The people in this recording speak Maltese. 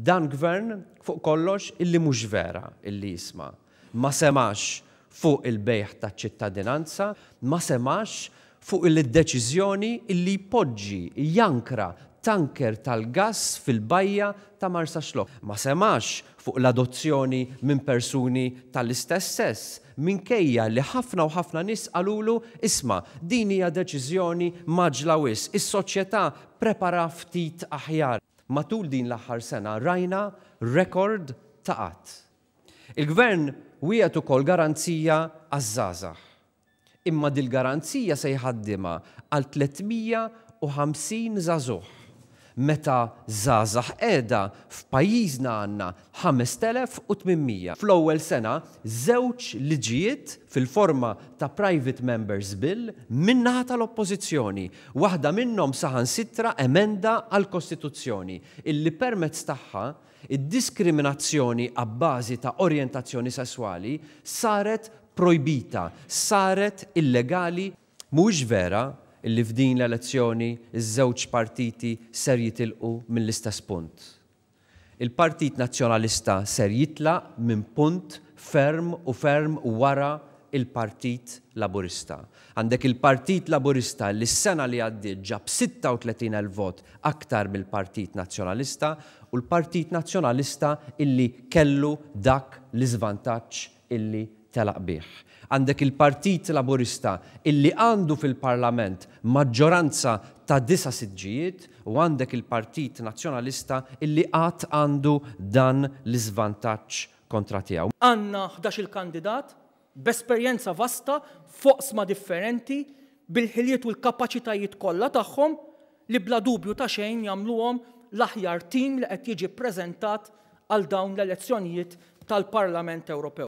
Dan gvern fuq kollox illi mhux vera illi jisma. Ma semax fuq il-bejħ ta' ċittadinanza, ma semax fuq il-deċiżjoni illi poġġi, jankra tanker tal-gas fil-bajja ta' Marsa Xlok. Ma semax fuq l-adozzjoni minn persuni tal-istess sess, minkejja li ħafna u ħafna nis għalulu isma din hija deċiżjoni maġlawis, is-soċjetà prepara ftit aħjar matul din l-aħħar sena rajna rekord taqat. Il-gvern wieħed ukoll garanzija għaż-żgħażagħ. Imma dil-garanzija se jħaddima għal 350 żagħżugħ meta zazax edha f'pajjiżna għandna 5800. Fl-ewwel sena żewġ liġijiet fil-forma ta' Private Members Bill minnaħa tal-oppożizzjoni. Waħda minnhom saħan sitra emenda għal-Kostituzzjoni illi permezz tagħha id-diskriminazzjoni għabbażi ta' orjentazzjoni sessuali saret projbita, saret illegali, mhux vera Illi f'din l-elezzjoni iż-żewġ partiti ser jitilqu mill-istess punt. Il-Partit Nazzjonalista ser jitlaq minn punt ferm u ferm wara il-Partit Laburista. Għandek il-Partit Laburista li s-sena li għaddit ġab 36.000 vot aktar mill-Partit Nazzjonalista u l-Partit Nazzjonalista illi kellu dak l-izvantaċ illi telaq bih. Għandek il-Partit Laburista illi għandu fil-Parlament maġġoranza ta' disa siġġijiet u għandek il-Partit Nazzjonalista illi għat għandu dan l-izvantaċ kontra tiegħu. Għanna 11 kandidat b'esperjenza vasta fuq ma' differenti bil-ħiliet u l-kapaċitajiet kollha tagħhom li bla dubju ta' xejn jagħmluhom l-aħjar tim li qed jiġi preżentat għal dawn l-elezzjonijiet tal-Parlament Ewropew.